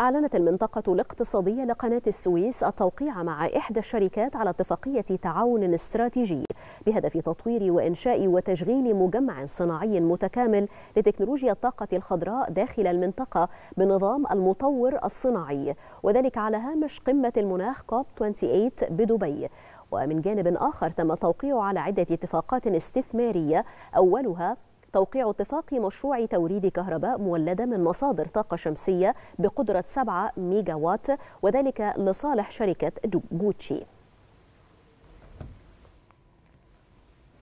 أعلنت المنطقة الاقتصادية لقناة السويس التوقيع مع إحدى الشركات على اتفاقية تعاون استراتيجي بهدف تطوير وإنشاء وتشغيل مجمع صناعي متكامل لتكنولوجيا الطاقة الخضراء داخل المنطقة بنظام المطور الصناعي وذلك على هامش قمة المناخ كوب 28 بدبي ومن جانب آخر تم التوقيع على عدة اتفاقات استثمارية أولها توقيع اتفاق مشروع توريد كهرباء مولدة من مصادر طاقة شمسية بقدرة 7 وات وذلك لصالح شركة جوتشي